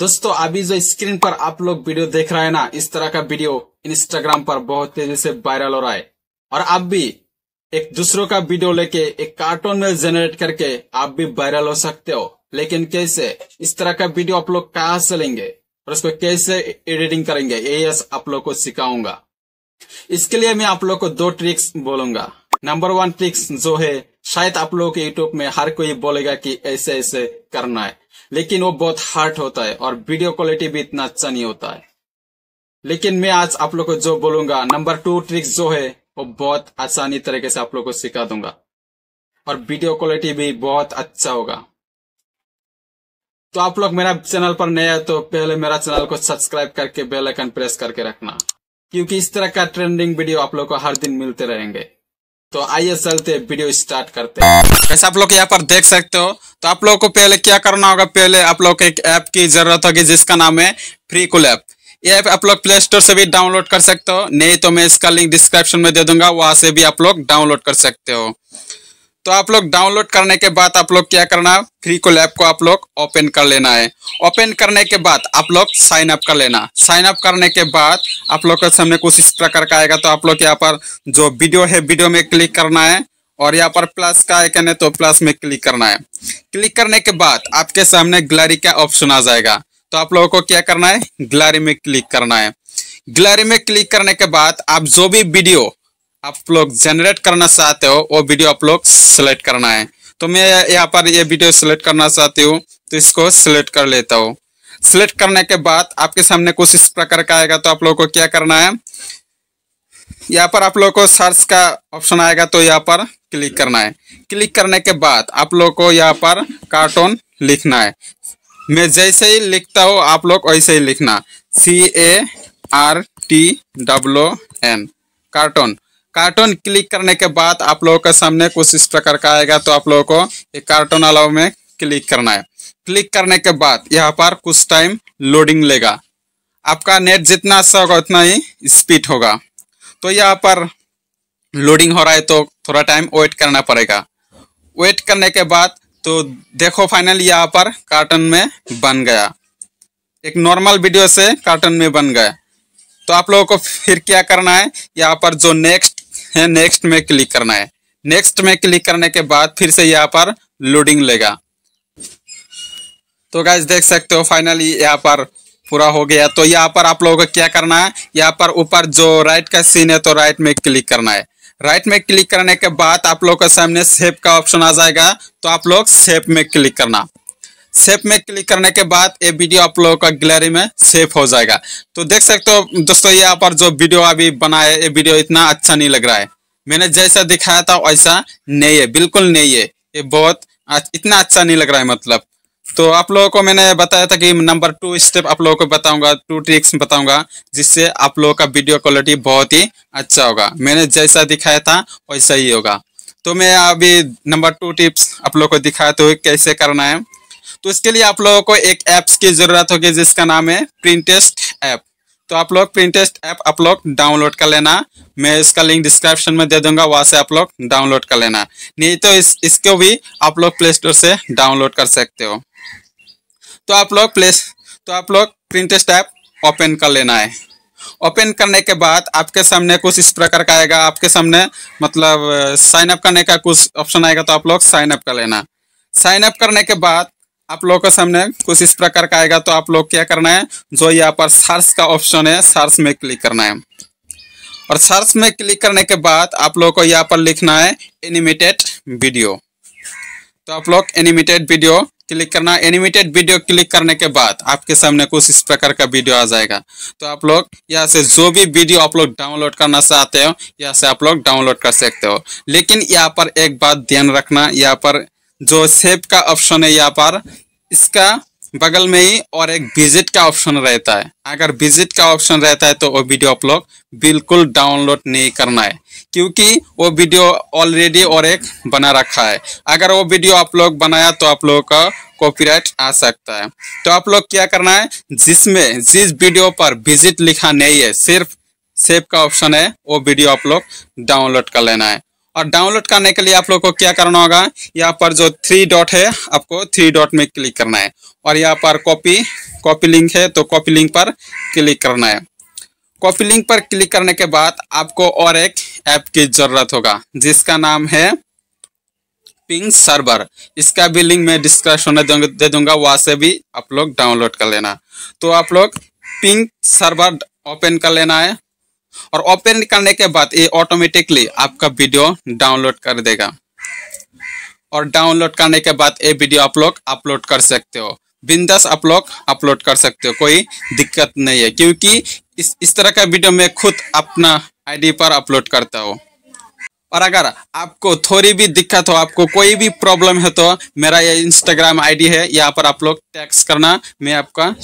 दोस्तों अभी जो स्क्रीन पर आप लोग वीडियो देख रहे हैं ना इस तरह का वीडियो इंस्टाग्राम पर बहुत तेजी से वायरल हो रहा है और आप भी एक दूसरों का वीडियो लेके एक कार्टून में जनरेट करके आप भी वायरल हो सकते हो लेकिन कैसे इस तरह का वीडियो आप लोग कहा से लेंगे और उसको कैसे एडिटिंग करेंगे ये आप लोग को सिखाऊंगा इसके लिए मैं आप लोग को दो ट्रिक्स बोलूंगा नंबर वन ट्रिक्स जो है शायद आप लोग के यूट्यूब में हर कोई बोलेगा कि ऐसे ऐसे करना है लेकिन वो बहुत हार्ड होता है और वीडियो क्वालिटी भी इतना अच्छा नहीं होता है लेकिन मैं आज आप लोग को जो बोलूंगा नंबर टू ट्रिक्स जो है वो बहुत आसानी तरीके से आप लोग को सिखा दूंगा और वीडियो क्वालिटी भी बहुत अच्छा होगा तो आप लोग मेरा चैनल पर नए हैं तो पहले मेरा चैनल को सब्सक्राइब करके बेल आइकन प्रेस करके रखना क्योंकि इस तरह का ट्रेंडिंग वीडियो आप लोग को हर दिन मिलते रहेंगे तो आइए चलते वीडियो स्टार्ट करते हैं कैसे आप लोग यहाँ पर देख सकते हो तो आप लोगों को पहले क्या करना होगा पहले आप लोग को एक ऐप की जरूरत होगी जिसका नाम है फ्री कुल ऐप ये ऐप आप लोग प्ले स्टोर से भी डाउनलोड कर सकते हो नहीं तो मैं इसका लिंक डिस्क्रिप्शन में दे दूंगा वहां से भी आप लोग डाउनलोड कर सकते हो तो आप लोग डाउनलोड करने के बाद आप लोग क्या करना फ्री को लैब को आप लोग ओपन कर लेना है ओपन करने के बाद आप लोग साइन अप कर लेना साइन अप करने के बाद आप लोग के सामने कुछ इस प्रकार का आएगा तो आप लोग यहाँ पर जो वीडियो है वीडियो में क्लिक करना है और यहाँ पर प्लस का आइकन है तो प्लस में क्लिक करना है क्लिक करने के बाद आपके सामने ग्लैरी का ऑप्शन आ जाएगा तो आप लोगों को क्या करना है ग्लैरी में क्लिक करना है ग्लैरी में क्लिक करने के बाद आप जो भी वीडियो आप लोग जनरेट करना चाहते हो वो वीडियो आप लोग सेलेक्ट करना है तो मैं यहाँ पर ये वीडियो सेलेक्ट करना चाहती हूँ तो इसको सिलेक्ट कर लेता हूँ सिलेक्ट करने के बाद आपके सामने कुछ इस प्रकार का आएगा तो आप लोगों को क्या करना है यहाँ पर आप लोगों को सर्च का ऑप्शन आएगा तो यहाँ पर क्लिक करना है क्लिक करने के बाद आप लोग को यहाँ पर कार्टून लिखना है मैं जैसे ही लिखता हूँ आप लोग वैसे ही लिखना C A R T double O N cartoon cartoon click करने के बाद आप लोगों के सामने कुछ इस प्रकार का आएगा तो आप लोगों को ये कार्टून अलाव में क्लिक करना है क्लिक करने के बाद यहाँ पर कुछ टाइम लोडिंग लेगा आपका नेट जितना अच्छा होगा उतना ही स्पीड होगा तो यहाँ पर लोडिंग हो रहा है तो थोड़ा टाइम वेट करना पड़ेगा वेट करने के बाद तो देखो फाइनल यहाँ पर कार्टन में बन गया एक नॉर्मल वीडियो से कार्टन में बन गया तो आप लोगों को फिर क्या करना है यहाँ पर जो नेक्स्ट नेक्स्ट में क्लिक करना है नेक्स्ट में क्लिक करने के बाद फिर से यहाँ पर लोडिंग लेगा तो गाइज देख सकते हो फाइनली यहाँ पर पूरा हो गया तो यहाँ पर आप लोगों को क्या करना है यहाँ पर ऊपर जो राइट का सीन है तो राइट में क्लिक करना है राइट में क्लिक करने के बाद आप लोगों के सामने सेप का ऑप्शन आ जाएगा तो आप लोग सेप में क्लिक करना सेफ में क्लिक करने के बाद ये वीडियो आप लोगों का गैलरी में सेफ हो जाएगा तो देख सकते हो दोस्तों यहाँ पर जो वीडियो अभी बना है ये वीडियो इतना अच्छा नहीं लग रहा है मैंने जैसा दिखाया था वैसा नहीं है बिल्कुल नहीं है ये बहुत इतना अच्छा नहीं लग रहा है मतलब तो आप लोगों को मैंने बताया था कि नंबर टू स्टेप आप लोगों को बताऊंगा टू ट्रिक्स बताऊंगा जिससे आप लोगों का वीडियो क्वालिटी बहुत ही अच्छा होगा मैंने जैसा दिखाया था वैसा ही होगा तो मैं अभी नंबर टू टिप्स आप लोगों को दिखाया तो कैसे करना है तो इसके लिए आप लोगों को एक ऐप्स की ज़रूरत होगी जिसका नाम है प्रिंटेस्ट ऐप तो आप लोग प्रिंटेस्ट ऐप आप लोग डाउनलोड कर लेना मैं इसका लिंक डिस्क्रिप्शन में दे दूंगा वहां से आप लोग डाउनलोड कर लेना नहीं तो इस इसको भी आप लोग प्ले स्टोर से डाउनलोड कर सकते हो तो आप लोग प्ले तो आप लोग प्रिंटेस्ट ऐप ओपन कर लेना है ओपन करने के बाद आपके सामने कुछ इस प्रकार का आएगा आपके सामने मतलब साइन अप करने का कुछ ऑप्शन आएगा तो आप लोग साइन अप कर लेना साइन अप करने के बाद आप लोगों के सामने कुछ इस प्रकार का आएगा तो आप लोग क्या करना है जो यहाँ पर सर्च का ऑप्शन है सर्च में क्लिक करना है और सर्च में क्लिक करने के बाद आप लोगों को यहाँ पर लिखना है एनिमेटेड वीडियो तो आप लोग एनिमेटेड वीडियो क्लिक करना एनिमेटेड वीडियो क्लिक करने के बाद आपके सामने कुछ इस प्रकार का वीडियो आ जाएगा तो आप लोग यहाँ से जो भी वीडियो आप लोग डाउनलोड करना चाहते हो यहाँ से आप लोग डाउनलोड कर सकते हो लेकिन यहाँ पर एक बात ध्यान रखना यहाँ पर जो सेव का ऑप्शन है यहाँ पर इसका बगल में ही और एक विजिट का ऑप्शन रहता है अगर विजिट का ऑप्शन रहता है तो वो वीडियो आप लोग बिल्कुल डाउनलोड नहीं करना है क्योंकि वो वीडियो ऑलरेडी और एक बना रखा है अगर वो वीडियो आप लोग बनाया तो आप लोगों का कॉपीराइट आ सकता है तो आप लोग क्या करना है जिसमें जिस वीडियो पर विजिट लिखा नहीं है सिर्फ सेव का ऑप्शन है वो वीडियो आप लोग डाउनलोड कर लेना है और डाउनलोड करने के लिए आप लोग को क्या करना होगा यहाँ पर जो थ्री डॉट है आपको थ्री डॉट में क्लिक करना है और यहाँ पर कॉपी कॉपी लिंक है तो कॉपी लिंक पर क्लिक करना है कॉपी लिंक पर क्लिक करने के बाद आपको और एक ऐप की ज़रूरत होगा जिसका नाम है पिंग सर्वर इसका भी लिंक मैं डिस्क्रिप्शन में दे दूंगा वहां से भी आप लोग डाउनलोड कर लेना तो आप लोग पिंग सर्वर ओपन कर लेना है और ओपन करने के बाद ये ऑटोमेटिकली आपका वीडियो डाउनलोड कर देगा और डाउनलोड करने के बाद ये वीडियो आप लोग अपलोड कर सकते हो बिंदास आप लोग अपलोड कर सकते हो कोई दिक्कत नहीं है क्योंकि इस इस तरह का वीडियो मैं खुद अपना आईडी पर अपलोड करता हूँ और अगर आपको थोड़ी भी दिक्कत हो आपको कोई भी प्रॉब्लम है तो मेरा ये इंस्टाग्राम आईडी है यहाँ पर आप लोग टैक्स करना मैं आपका